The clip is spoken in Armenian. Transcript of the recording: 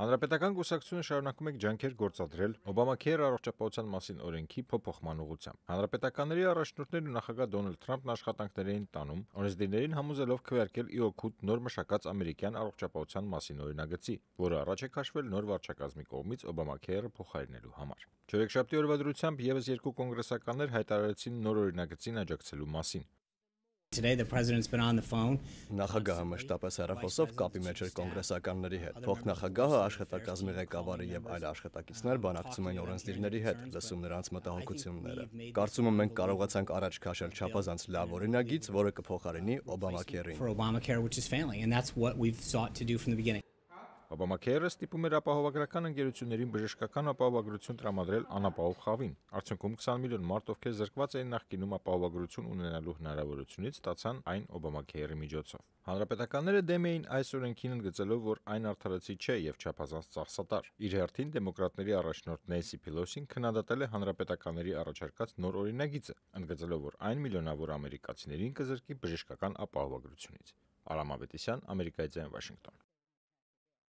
Հանրապետական գուսակցությունը շարունակում է ջանքեր գործադրել Օբամաքեր առողջապահության մասին օրենքի փոփոխման ուղղությամբ։ Հանրապետականների առաջնորդները նախագահ Դոնալդ Թրամփն աշխատանքներ էին տանում, օրենսդիրներին համոզելով քվեարկել իօքուտ նոր մշակած ամերիկյան առողջապահության մասին օրինագծի, որը առաջ է քաշվել նոր վարչակազմի կողմից Օբամաքերը փոխարինելու համար։ Չորեքշաբթի օրվա դրությամբ եւս երկու կոնգրեսականներ հայտարարեցին նոր օրինագծին աջակցելու մասին։ Today the president's been on the phone. Նախագահը մշտապես հեռախոսով կապի մեջ էր կոնգրեսականների հետ։ Փոխնախագահը աշխատակազմի ղեկավարը եւ այլ աշխատակիցներ բանակցում են օրենսդիրների հետ, լսում նրանց մտահոգությունները։ Կարծում եմ մենք կարողացանք առաջ քաշել չափազանց լավ օրինագիծ, որը կփոխարինի Obamacare-ին։ For Obamacare which is failing and that's what we've sought to do from the beginning։ Օբամաքերը ստիպում էր ապահովագրական ընկերություններին բժշկական ապահովագրություն տրամադրել անապահով խավին։ Արդյունքում 20 միլիոն մարդ, ովքեր զրկված էին նախկինում ապահովագրություն ունենալու հնարավորությունից, ստացան այն Օբամաքերի միջոցով։ Հանրապետականները դեմ էին այս օրենքին ընդգծելով, որ այն արդարացի չէ եւ չափազանց ծախսատար։ Իր հերթին դեմոկրատների առաջնորդ Նենսի Փելոսին քննադատել է հանրապետականների առաջարկած նոր օրինագիծը, ընդգծելով, որ այն միլիոնավոր ամերիկացիներին կզրկի բժշկական ապահովագրությունից։ Արամ Ավետիսյան, Ամերիկայից Վաշինգտոն։